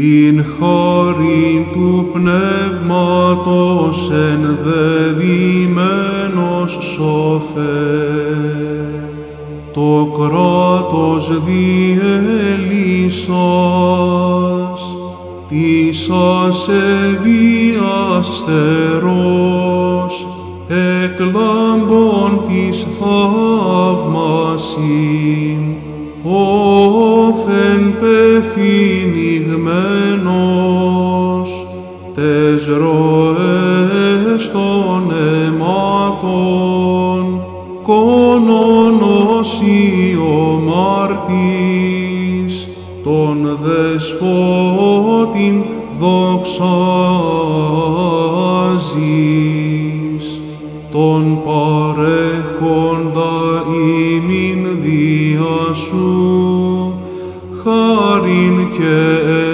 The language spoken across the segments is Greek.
Την χάρη του πνεύματος ενδεδειμένος σώθε, το κράτος διέλυσας, της ασεβίας στερός, εκλάμπων της θαύμασιν, όθεν πεθύνει πνιγμένος τες ροές των αιμάτων κόνον ή ο μάρτης τον δεσπότην δοξάζεις τον παρέχοντα ημιν διά σου χάριν και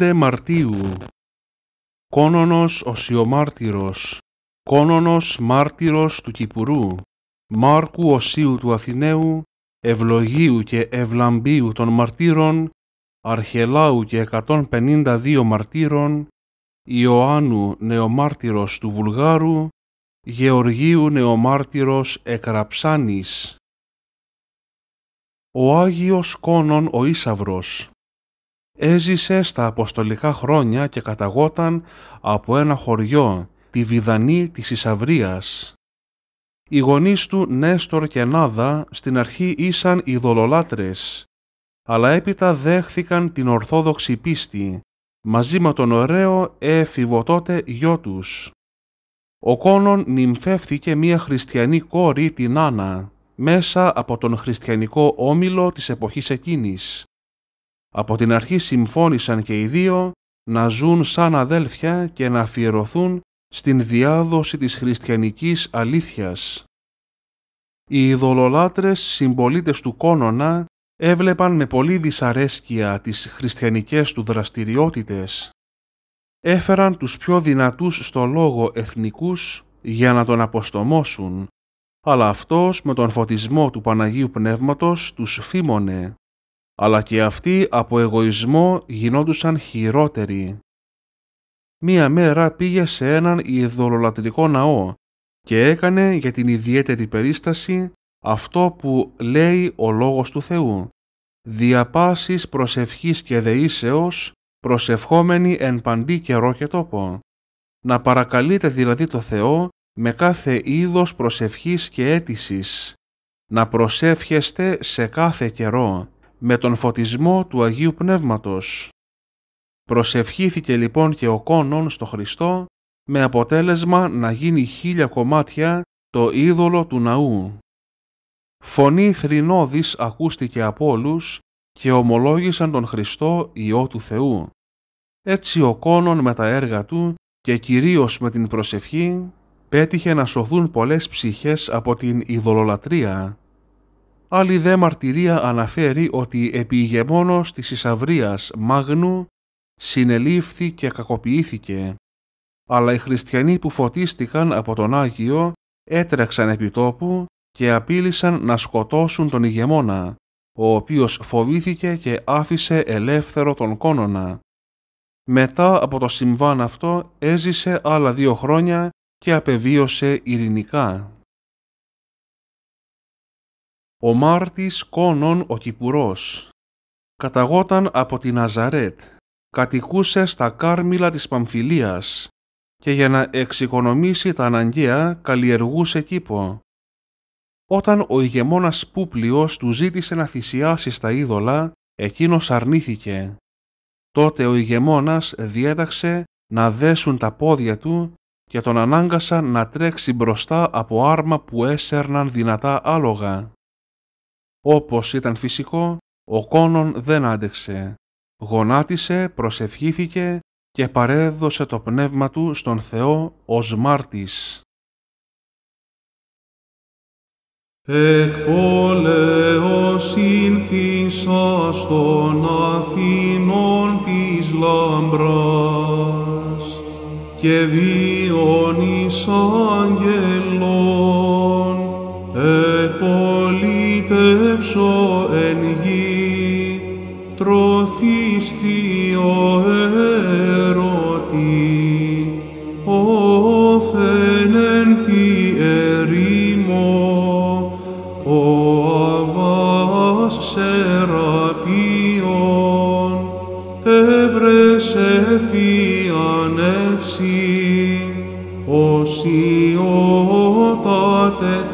5 Μαρτίου Κόνονος Σιωμάρτυρος Κόνονος Μάρτυρος του Κυπουρού Μάρκου Οσίου του Αθηναίου Ευλογίου και Ευλαμπίου των Μαρτύρων Αρχελάου και 152 Μαρτύρων Ιωάννου Νεομάρτυρος του Βουλγάρου Γεωργίου Νεομάρτυρος Εκραψάνης Ο Άγιος Κόνον ο Ίσαυρος έζησε στα αποστολικά χρόνια και καταγόταν από ένα χωριό, τη Βιδανή της Ισαυρίας. Οι γονείς του Νέστορ και Νάδα στην αρχή ήσαν ειδωλολάτρες, αλλά έπειτα δέχθηκαν την Ορθόδοξη πίστη, μαζί με τον ωραίο έφηβο τότε γιο τους. Ο Κόνον νυμφεύθηκε μία χριστιανή κόρη την Άννα, μέσα από τον χριστιανικό όμιλο της εποχής εκείνης από την αρχή συμφώνησαν και οι δύο να ζουν σαν αδέλφια και να αφιερωθούν στην διάδοση της χριστιανικής αλήθειας. Οι ειδωλολάτρες συμπολίτες του Κόνονα έβλεπαν με πολύ δυσαρέσκεια τις χριστιανικές του δραστηριότητες. Έφεραν τους πιο δυνατούς στο λόγο εθνικούς για να τον αποστομώσουν, αλλά αυτός με τον φωτισμό του Παναγίου Πνεύματος τους φήμωνε αλλά και αυτοί από εγωισμό γινόντουσαν χειρότεροι. Μία μέρα πήγε σε έναν ιδωλολατρικό ναό και έκανε για την ιδιαίτερη περίσταση αυτό που λέει ο Λόγος του Θεού. Διαπάσεις προσευχής και δεήσεως, προσευχόμενοι εν παντή καιρό και τόπο. Να παρακαλείτε δηλαδή το Θεό με κάθε είδος προσευχής και αίτησης. Να προσεύχεστε σε κάθε καιρό με τον φωτισμό του Αγίου Πνεύματος. Προσευχήθηκε λοιπόν και ο Κόνον στο Χριστό με αποτέλεσμα να γίνει χίλια κομμάτια το είδωλο του ναού. Φωνή θρηνώδης ακούστηκε από όλους και ομολόγησαν τον Χριστό Υιό του Θεού. Έτσι ο Κόνον με τα έργα του και κυρίως με την προσευχή πέτυχε να σωθούν πολλές ψυχές από την ειδωλολατρία Άλλη δε μαρτυρία αναφέρει ότι επί ηγεμόνος της Ισαυρίας Μάγνου συνελήφθη και κακοποιήθηκε, αλλά οι χριστιανοί που φωτίστηκαν από τον Άγιο έτρεξαν επί τόπου και απείλησαν να σκοτώσουν τον ηγεμόνα, ο οποίος φοβήθηκε και άφησε ελεύθερο τον κόνονα. Μετά από το συμβάν αυτό έζησε άλλα δύο χρόνια και απεβίωσε ειρηνικά. Ο Μάρτης Κόνον ο Κυπουρός καταγόταν από τη Ναζαρέτ, κατοικούσε στα κάρμιλα της Παμφιλίας και για να εξοικονομήσει τα αναγκαία καλλιεργούσε κήπο. Όταν ο ηγεμόνας Πούπλιος του ζήτησε να θυσιάσει στα είδωλα, εκείνος αρνήθηκε. Τότε ο ηγεμόνας διέταξε να δέσουν τα πόδια του και τον ανάγκασαν να τρέξει μπροστά από άρμα που έσερναν δυνατά άλογα. Όπως ήταν φυσικό, ο Κόνον δεν άντεξε. Γονάτισε, προσευχήθηκε και παρέδωσε το πνεύμα του στον Θεό ως μάρτης. Εκ πόλεως των Αθηνών της λαμπράς και βίων εις αγγελών επολύ φυτεύσω εν γη, τρωθείς θείο ερώτη, όθεν εν τη ερήμο, ο αβάς σεραπείων, έβρεσε θείαν εύση, οσιότατε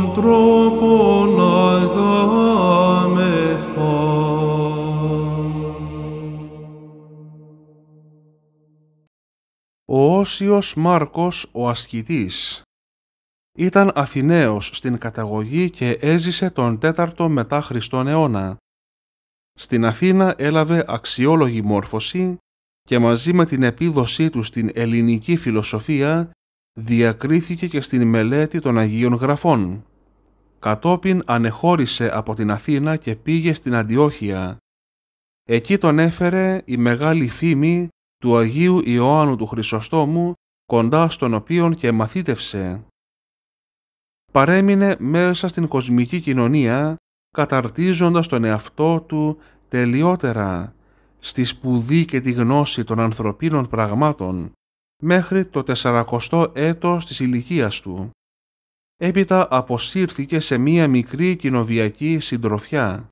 Ο Όσιος Μάρκος ο Ασκητής ήταν Αθηναίος στην καταγωγή και έζησε τον 4ο μετά Χριστόν αιώνα. Στην Αθήνα έλαβε αξιόλογη μόρφωση και μαζί με την επίδοσή του στην ελληνική φιλοσοφία διακρίθηκε και στην μελέτη των Αγίων Γραφών κατόπιν ανεχώρησε από την Αθήνα και πήγε στην Αντιόχεια. Εκεί τον έφερε η μεγάλη φήμη του Αγίου Ιωάννου του Χρυσοστόμου, κοντά στον οποίον και μαθήτευσε. Παρέμεινε μέσα στην κοσμική κοινωνία, καταρτίζοντας τον εαυτό του τελειότερα στη σπουδή και τη γνώση των ανθρωπίνων πραγμάτων, μέχρι το 40 έτος της ηλικίας του έπειτα αποσύρθηκε σε μία μικρή κοινοβιακή συντροφιά,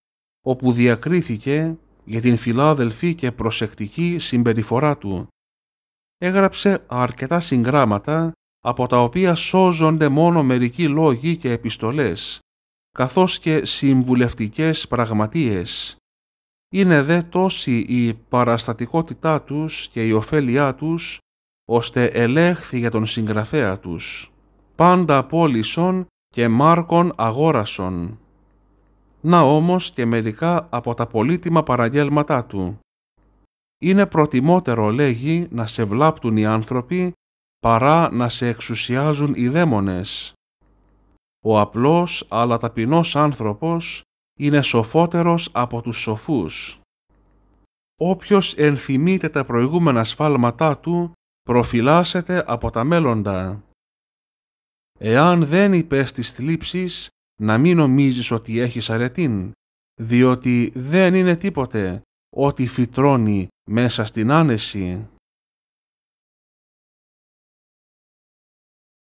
όπου διακρίθηκε για την φιλάδελφη και προσεκτική συμπεριφορά του. Έγραψε αρκετά συγγράμματα, από τα οποία σώζονται μόνο μερικοί λόγοι και επιστολές, καθώς και συμβουλευτικές πραγματείες. Είναι δε τόση η παραστατικότητά τους και η ωφέλειά τους, ώστε ελέγχθη για τον συγγραφέα τους πάντα πώλησον και μάρκον αγόρασον. Να όμως και μερικά από τα πολύτιμα παραγγέλματά του. Είναι προτιμότερο, λέγει, να σε βλάπτουν οι άνθρωποι παρά να σε εξουσιάζουν οι δαίμονες. Ο απλός αλλά ταπεινός άνθρωπος είναι σοφότερος από τους σοφούς. Όποιος ενθυμείται τα προηγούμενα σφάλματά του προφυλάσσεται από τα μέλλοντα. Εάν δεν τις θλίψη, να μην νομίζεις ότι έχεις αρετήν, διότι δεν είναι τίποτε ό,τι φυτρώνει μέσα στην άνεση.